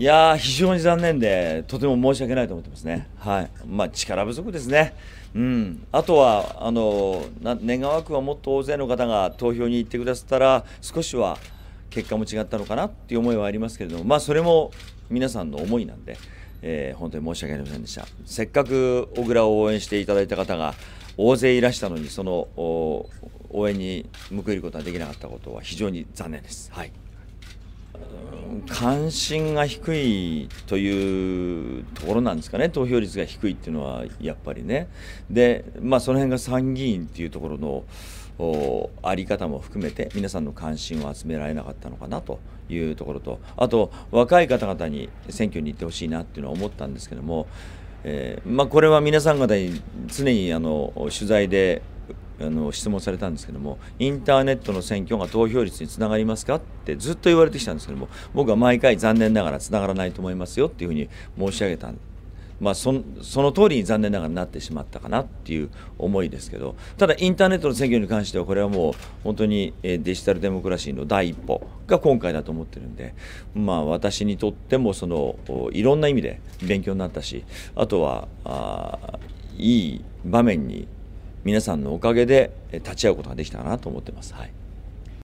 いや非常に残念で、とても申し訳ないと思ってますね。はい。まあ、力不足ですね。うん。あとは、あの、願わくはもっと大勢の方が投票に行ってくださったら、少しは結果も違ったのかなっていう思いはありますけれども、まあ、それも皆さんの思いなんで、えー、本当に申し訳ありませんでした。せっかく小倉を応援していただいた方が大勢いらしたのに、その応援に報いることができなかったことは非常に残念です。はい。関心が低いというところなんですかね、投票率が低いっていうのはやっぱりね、でまあ、その辺が参議院っていうところの在り方も含めて、皆さんの関心を集められなかったのかなというところと、あと、若い方々に選挙に行ってほしいなっていうのは思ったんですけども、えー、まあ、これは皆さん方に常にあの取材であの質問されたんですけどもインターネットの選挙が投票率につながりますかってずっと言われてきたんですけども僕は毎回残念ながらつながらないと思いますよっていうふうに申し上げたまあ、そその通りに残念ながらなってしまったかなっていう思いですけどただインターネットの選挙に関してはこれはもう本当にデジタルデモクラシーの第一歩が今回だと思ってるんで、まあ、私にとってもそのいろんな意味で勉強になったしあとはあいい場面に皆さんのおかげで立ち会うことができたかなと思ってます。はい